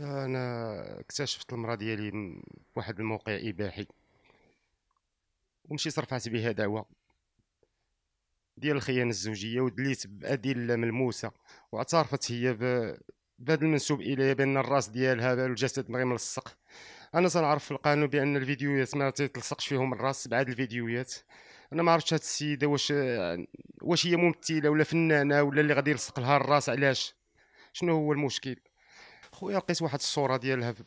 انا اكتشفت المراه ديالي واحد الموقع اباحي ومشيت رفعت بها دعوى ديال الخيانه الزوجيه ودليت بادله ملموسه واعترفت هي بهذا المنسوب اليها بان الراس ديالها والجسد غير ملصق انا تنعرف في القانون بان الفيديوهات ما تلصقش فيهم الراس بعد الفيديوهات انا ما عرفتش هاد السيده واش واش هي ممثله ولا فنانه ولا اللي غادي يلصق لها الراس علاش شنو هو المشكل خويا لقيت واحد الصوره ديالها في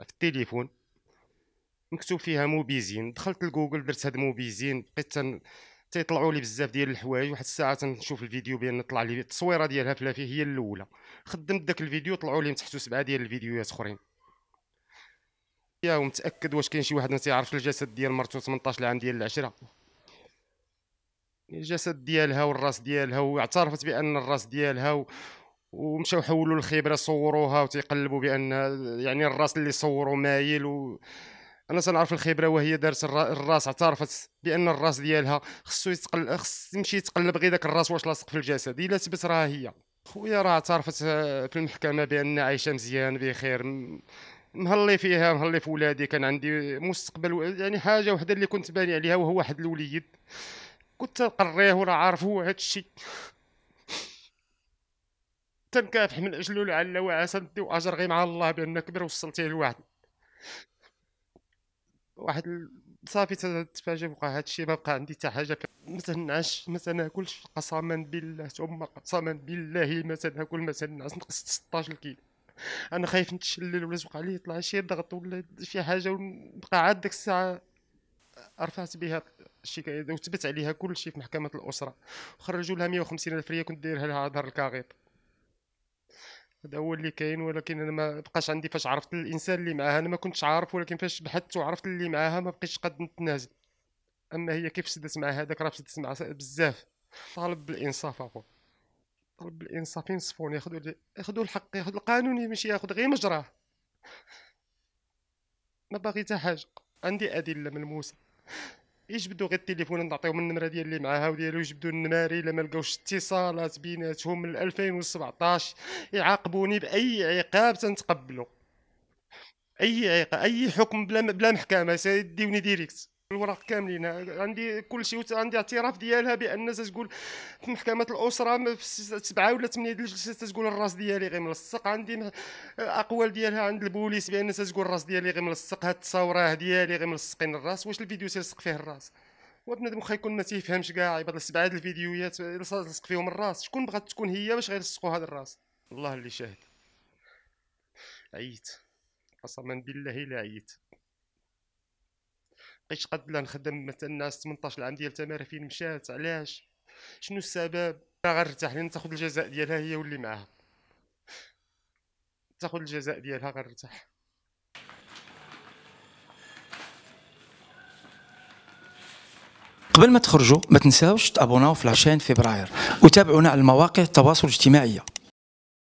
التليفون مكتوب فيها موبيزين دخلت لجوجل درت هاد موبيزين بقيت تن... تيطلعوا لي بزاف ديال الحوايج واحد الساعه تنشوف الفيديو بان طلع لي التصويره ديالها فلافي هي الاولى خدمت داك الفيديو طلعوا لي تحتو سبعه ديال الفيديوهات اخرين يا ومتاكد واش كاين شي واحد ما تيعرفش الجسد ديال مرتو 18 العام ديال العشره الجسد ديالها والراس ديالها واعترفت بان الراس ديالها و... ومشاو حولوا الخبره صوروها وتيقلبوا بان يعني الراس اللي صوروا مايل و انا تنعرف الخبره وهي دارت الراس اعترفت بان الراس ديالها خصو يتقل خص يمشي يتقلب غير داك الراس واش لاصق في الجسد الا تبت راه هي خويا راه اعترفت في المحكمه بان عايشه مزيان بخير مهلي فيها مهلي في ولادي كان عندي مستقبل يعني حاجه وحده اللي كنت باني عليها وهو واحد الوليد كنت قريه وراه عارف هو هذا الشيء تنكافح من اجله لعل وعسى ندي واجر غير مع الله بان كبر وصلتيه لواحد واحد صافي تتفاجئ وقع هادشي ما بقى عندي حتى حاجه ما تنعش ما تناكلش قسما بالله ثم قسما بالله ما تناكل ما تنعس نقصت 16 كيلو انا خايف نتشلل ولا توقع لي يطلع شي ضغط ولا شي حاجه ونبقى عاد ديك الساعه رفعت بها الشكايه وثبت عليها كل شيء في محكمه الاسره خرجوا لها 150 الف ريال كنت دايرها لها دار الكاغيط هذا هو اللي كاين ولكن انا ما بقاش عندي فاش عرفت الانسان اللي معاها انا ما كنتش عارف ولكن فاش بحثت وعرفت اللي معاها ما بقيتش قد نتنازل اما هي كيف سدت مع هذاك راه سدت مع بزاف طالب بالانصاف اخو طالب بالانصاف ينصفون ياخذوا ياخذوا الحق ياخذ القانون ماشي ياخذ غير مجراه ما باغي حتى حاجه عندي ادله ملموسه يجبدوا غير التليفون نعطيهم النمره ديال اللي معاها وديالو يجبدوا النماري الا ما لقاوش اتصالات بيناتهم من 2017 يعاقبوني باي عقاب تنتقبلو اي عقاب اي حكم بلا بلا محكمه سيديوني ديريكت الوراق كاملين عندي كل شيء عندي اعتراف ديالها بان تتقول في محكمه الاسره في سبعه ولا ثمانيه ديال الجلسات تتقول الراس ديالي غير ملصق عندي اقوال ديالها عند البوليس بان تتقول الراس ديالي غير ملصق هاد التصاوره ديالي غير ملصقين الراس واش الفيديو تيلصق فيه الراس وبنادم واخا يكون ما تيفهمش كاع عباد سبعه د الفيديوهات لصق فيهم الراس شكون بغات تكون هي باش غيلصقوا هذا الراس الله اللي شاهد عييت قسما بالله لا عييت بقيت قد لا نخدم مثلا الناس 18 عام ديال التمارين فين مشات علاش شنو السبب غير غنرتاح لين تاخذ الجزاء ديالها هي واللي معاها تاخذ الجزاء ديالها غنرتاح قبل ما تخرجوا ما تنساوش تابوناو في لاشين فبراير وتابعونا على المواقع التواصل الاجتماعي